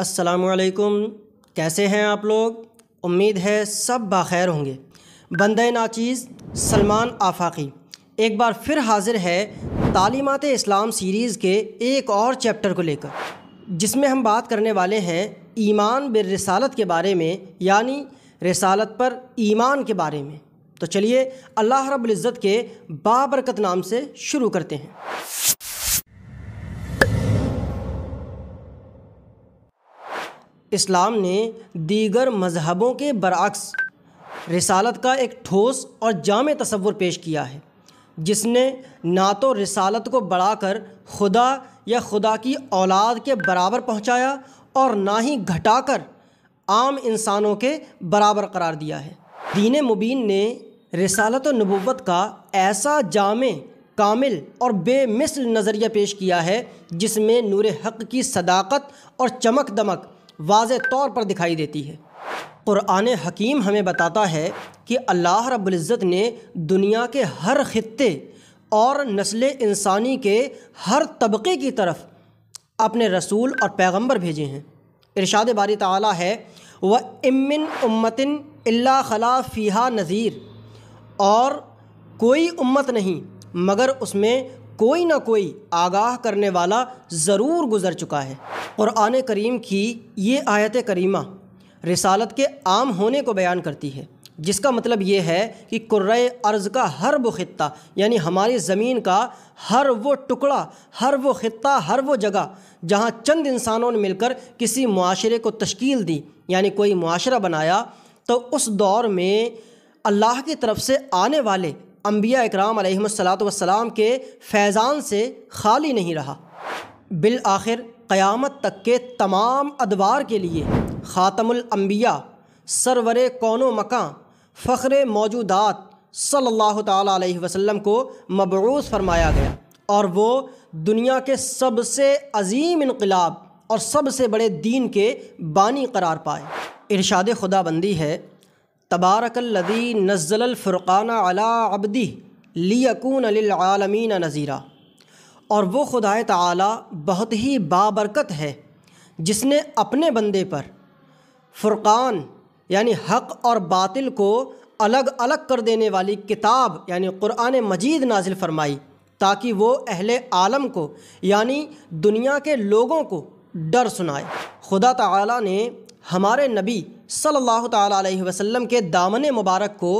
असलकुम कैसे हैं आप लोग उम्मीद है सब बाखैर होंगे बंद नाचीज़ सलमान आफाकी एक बार फिर हाजिर है तालीमत इस्लाम सीरीज़ के एक और चैप्टर को लेकर जिसमें हम बात करने वाले हैं ईमान बे रसालत के बारे में यानी रसालत पर ईमान के बारे में तो चलिए अल्लाह रब्ज़त के बाबरकत नाम से शुरू करते हैं इस्लाम ने दीगर मजहबों के बरक्स रिसालत का एक ठोस और जाम तस्वुर पेश किया है जिसने ना तो रिसालत को बढ़ाकर खुदा या खुदा की औलाद के बराबर पहुंचाया और ना ही घटाकर आम इंसानों के बराबर करार दिया है दीन मुबीन ने रसालत और का ऐसा जाम कामिल और बेमिसल नज़रिया पेश किया है जिसमें नूर हक की सदाकत और चमक दमक वाज तौर पर दिखाई देती है क़ुरान हकीम हमें बताता है कि अल्लाह रब्ज़त ने दुनिया के हर ख़त्े और नस्ल इंसानी के हर तबके की तरफ अपने रसूल और पैगम्बर भेजे हैं इरशाद बारी तला है व इमिन उम्मतिन अल्ला खला फ़ीहा नज़ीर और कोई उम्मत नहीं मगर उसमें कोई ना कोई आगाह करने वाला ज़रूर गुज़र चुका है और आने करीम की ये आयत करीमा रिसालत के आम होने को बयान करती है जिसका मतलब ये है कि कुर्र अर्ज़ का हर वो ख़त्ता यानी हमारी ज़मीन का हर वो टुकड़ा हर वो ख़त्ता हर वो जगह जहाँ चंद इंसानों ने मिलकर किसी माशरे को तश्कील दी यानी कोई माशरा बनाया तो उस दौर में अल्लाह की तरफ से आने वाले अम्बिया इकराम वसलाम के फैज़ान से खाली नहीं रहा बिल आखिर क़यामत तक के तमाम अदवार के लिए ख़ातमबिया सरवर कौन मकां फ़ख्र मौजूदात सल्ला अलैहि को मबरूस फरमाया गया और वो दुनिया के सबसे अजीम इनकलाब और सबसे बड़े दीन के बानी करार पाए इरशाद खुदाबंदी है नज़ल नज़लफ़ुरक़ाना अला अबदी लियकून अलआलमीन नज़ीरा और वो खुदाए ताला बहुत ही बाबरकत है जिसने अपने बंदे पर फुर्कान यानि हक़ और बातिल को अलग अलग कर देने वाली किताब यानि क़ुरान मजीद नाजिल फरमाई ताकि वो अहले आलम को यानि दुनिया के लोगों को डर सुनाए खुदा ताला ने हमारे नबी सल्लल्लाहु अलैहि वसल्लम के दामन मुबारक को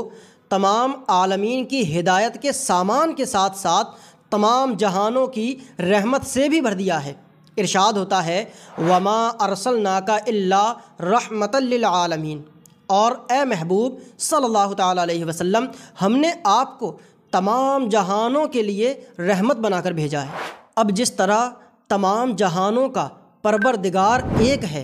तमाम आलमीन की हिदायत के सामान के साथ साथ तमाम जहानों की रहमत से भी भर दिया है इरशाद होता है वमा अरसल नाका अल्ला आलमीन और ए महबूब सल्लल्लाहु अलैहि वसल्लम हमने आपको तमाम जहानों के लिए रहमत बनाकर भेजा है अब जिस तरह तमाम जहानों का परवरदिगार एक है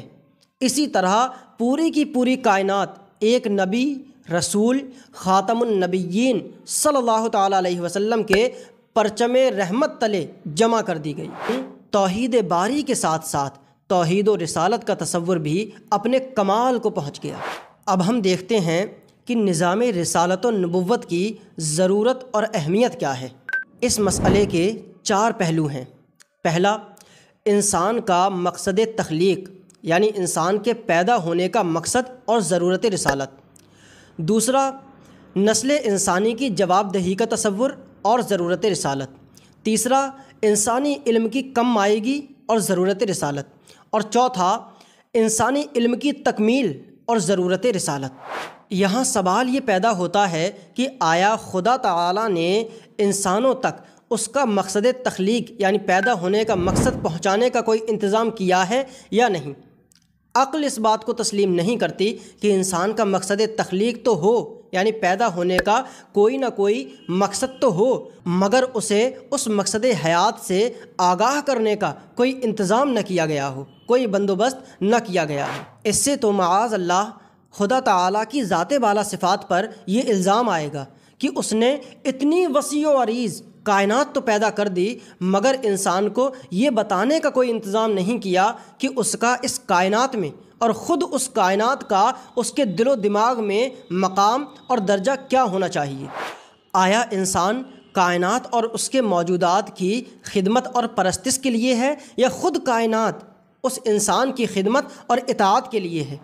इसी तरह पूरी की पूरी कायनात एक नबी रसूल ख़ातमनबीन सल्लल्लाहु अलैहि वसल्लम के परचम रहमत तले जमा कर दी गई तोहद बारी के साथ साथ तोहद व रसालत का तस्वुर भी अपने कमाल को पहुँच गया अब हम देखते हैं कि निज़ाम रसालत नबूत की ज़रूरत और अहमियत क्या है इस मसले के चार पहलू हैं पहला इंसान का मकसद तख्लीक यानी इंसान के पैदा होने का मकसद और ज़रूरत रसालत दूसरा नस्ल इंसानी की जवाबदही का तस्वुर और ज़रूरत रसालत तीसरा इंसानी इल्म की कम मायगी और ज़रूरत रसालत और चौथा इंसानी इल्म की तकमील और ज़रूरत रसालत यहाँ सवाल ये पैदा होता है कि आया खुदा तला ने इंसानों तक उसका मकसद तख्लीक यानी पैदा होने का मकसद पहुँचाने का कोई इंतज़ाम किया है या नहीं अक्ल इस बात को तस्लीम नहीं करती कि इंसान का मकसद तख्लीक तो हो यानी पैदा होने का कोई ना कोई मकसद तो हो मगर उसे उस मकसद हयात से आगाह करने का कोई इंतज़ाम न किया गया हो कोई बंदोबस्त न किया गया हो इससे तो माज अल्लाह खुदा ताला की ज़ात बाला सिफ़ात पर यह इल्ज़ाम आएगा कि उसने इतनी वसी अरीज़ कायनात तो पैदा कर दी मगर इंसान को ये बताने का कोई इंतज़ाम नहीं किया कि उसका इस कायनात में और ख़ुद उस कायनात का उसके दिलो दिमाग में मकाम और दर्जा क्या होना चाहिए आया इंसान कायनात और उसके मौजूदात की खिदमत और परस्तिस के लिए है या ख़ुद कायनात उस इंसान की खिदमत और इतात के लिए है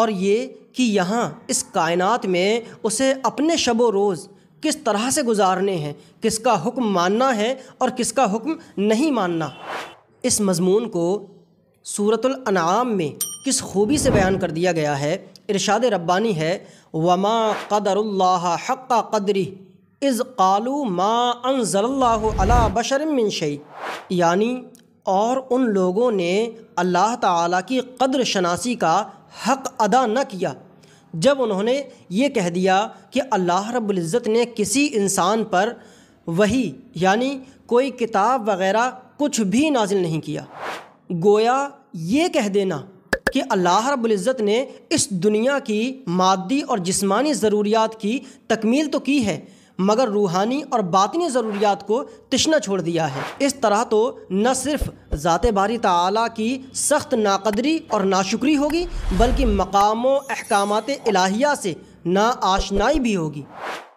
और ये कि यहाँ इस कायनात में उसे अपने शब रोज़ किस तरह से गुजारने हैं किसका हुक्म मानना है और किसका हुक्म नहीं मानना इस मजमून को सूरतम में किस खूबी से बयान कर दिया गया है इरशाद रब्बानी है वमा कदरुल्ला हक़ कदरी इज़ कालू मा अनज़ल्ला बशरमिन शई यानी और उन लोगों ने अल्लाह ताला की कदर शनासी का हक़ अदा न किया जब उन्होंने ये कह दिया कि अल्लाह रब्ज़त ने किसी इंसान पर वही यानी कोई किताब वगैरह कुछ भी नाजिल नहीं किया गोया ये कह देना कि अल्लाह रब्ज़त ने इस दुनिया की मादी और जिस्मानी ज़रूरियात की तकमील तो की है मगर रूहानी और बातनी ज़रूरियात को तशना छोड़ दिया है इस तरह तो न सिर्फ ज़ात बारी तला की सख्त नाकदरी और नाशुक्री होगी बल्कि मकामों अहकाम इलाहिया से आशनाई भी होगी